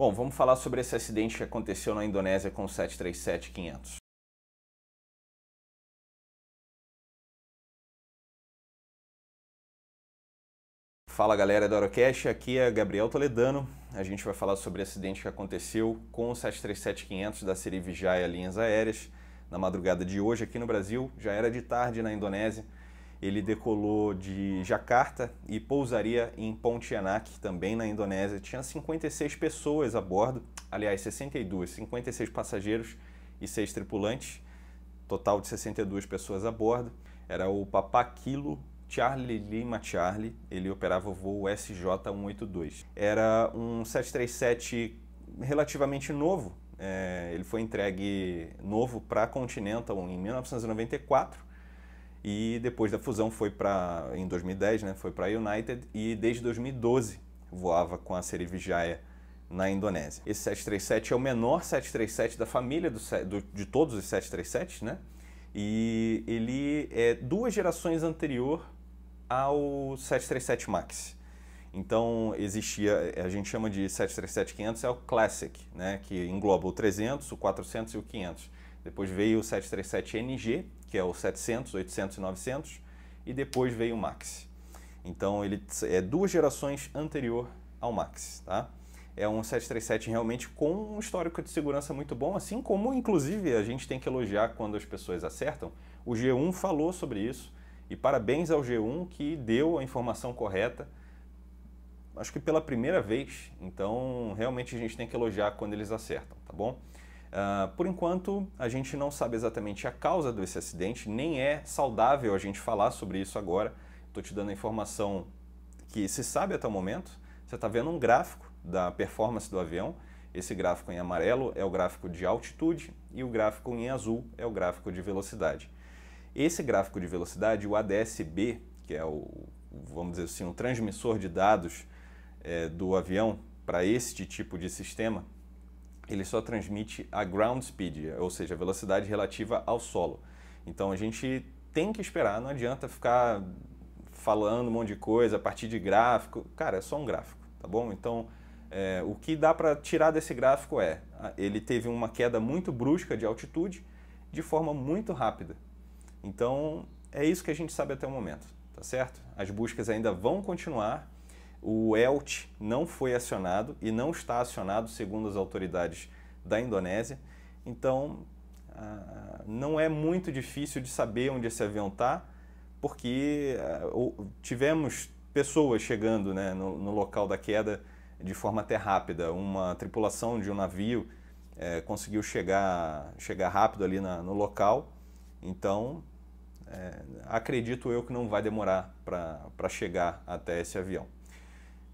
Bom, vamos falar sobre esse acidente que aconteceu na Indonésia com o 737-500. Fala galera da Aerocast, aqui é Gabriel Toledano. A gente vai falar sobre o acidente que aconteceu com o 737-500 da série Vijaya Linhas Aéreas na madrugada de hoje aqui no Brasil. Já era de tarde na Indonésia. Ele decolou de Jacarta e pousaria em Pontianak, também na Indonésia. Tinha 56 pessoas a bordo, aliás, 62, 56 passageiros e 6 tripulantes, total de 62 pessoas a bordo. Era o Papaquilo Charlie Lima Charlie, ele operava o voo SJ-182. Era um 737 relativamente novo, é, ele foi entregue novo para a Continental em 1994 e depois da fusão foi para em 2010, né, foi para a United e desde 2012 voava com a Serivijaya na Indonésia. Esse 737 é o menor 737 da família do, do, de todos os 737, né? E ele é duas gerações anterior ao 737 Max. Então existia, a gente chama de 737-500 é o Classic, né, que engloba o 300, o 400 e o 500. Depois veio o 737NG, que é o 700, 800 e 900, e depois veio o Max. Então ele é duas gerações anterior ao Max, tá? É um 737 realmente com um histórico de segurança muito bom, assim como inclusive a gente tem que elogiar quando as pessoas acertam. O G1 falou sobre isso e parabéns ao G1 que deu a informação correta. Acho que pela primeira vez, então realmente a gente tem que elogiar quando eles acertam, tá bom? Uh, por enquanto, a gente não sabe exatamente a causa desse acidente, nem é saudável a gente falar sobre isso agora. Estou te dando a informação que se sabe até o momento. Você está vendo um gráfico da performance do avião. Esse gráfico em amarelo é o gráfico de altitude e o gráfico em azul é o gráfico de velocidade. Esse gráfico de velocidade, o ADS-B, que é o, vamos dizer assim, o transmissor de dados é, do avião para este tipo de sistema, ele só transmite a ground speed, ou seja, a velocidade relativa ao solo. Então a gente tem que esperar, não adianta ficar falando um monte de coisa a partir de gráfico. Cara, é só um gráfico, tá bom? Então é, o que dá para tirar desse gráfico é ele teve uma queda muito brusca de altitude de forma muito rápida. Então é isso que a gente sabe até o momento, tá certo? As buscas ainda vão continuar o ELT não foi acionado e não está acionado, segundo as autoridades da Indonésia. Então, ah, não é muito difícil de saber onde esse avião está, porque ah, tivemos pessoas chegando né, no, no, local da queda de forma até rápida. Uma tripulação de um navio eh, conseguiu chegar, chegar rápido ali na, no local. Então, é, acredito eu que não vai demorar para chegar até esse avião.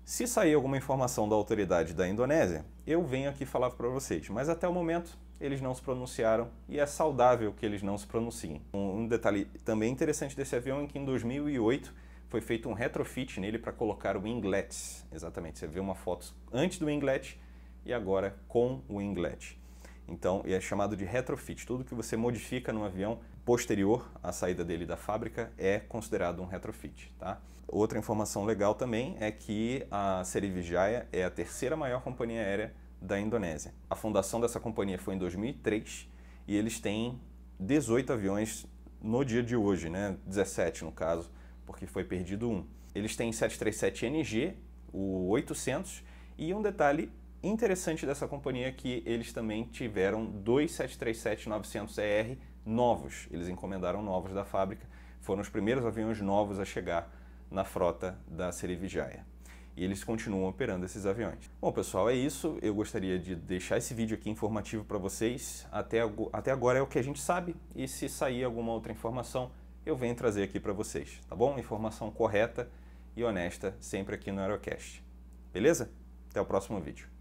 Se sair alguma informação da autoridade da Indonésia, eu venho aqui falar para vocês, mas até o momento eles não se pronunciaram e é saudável que eles não se pronunciem. Um detalhe também interessante desse avião é que em 2008 foi feito um retrofit nele para colocar o inglet. Exatamente, você vê uma foto antes do inglete e agora com o inglete. Então, e é chamado de retrofit. Tudo que você modifica no avião posterior à saída dele da fábrica é considerado um retrofit, tá? Outra informação legal também é que a Seriwijaya é a terceira maior companhia aérea da Indonésia. A fundação dessa companhia foi em 2003 e eles têm 18 aviões no dia de hoje, né? 17 no caso, porque foi perdido um. Eles têm 737 NG, o 800 e um detalhe interessante dessa companhia é que eles também tiveram dois 737-900ER novos. Eles encomendaram novos da fábrica. Foram os primeiros aviões novos a chegar na frota da Cerevijaya. E eles continuam operando esses aviões. Bom, pessoal, é isso. Eu gostaria de deixar esse vídeo aqui informativo para vocês. Até, até agora é o que a gente sabe. E se sair alguma outra informação, eu venho trazer aqui para vocês, tá bom? Informação correta e honesta sempre aqui no Aerocast. Beleza? Até o próximo vídeo.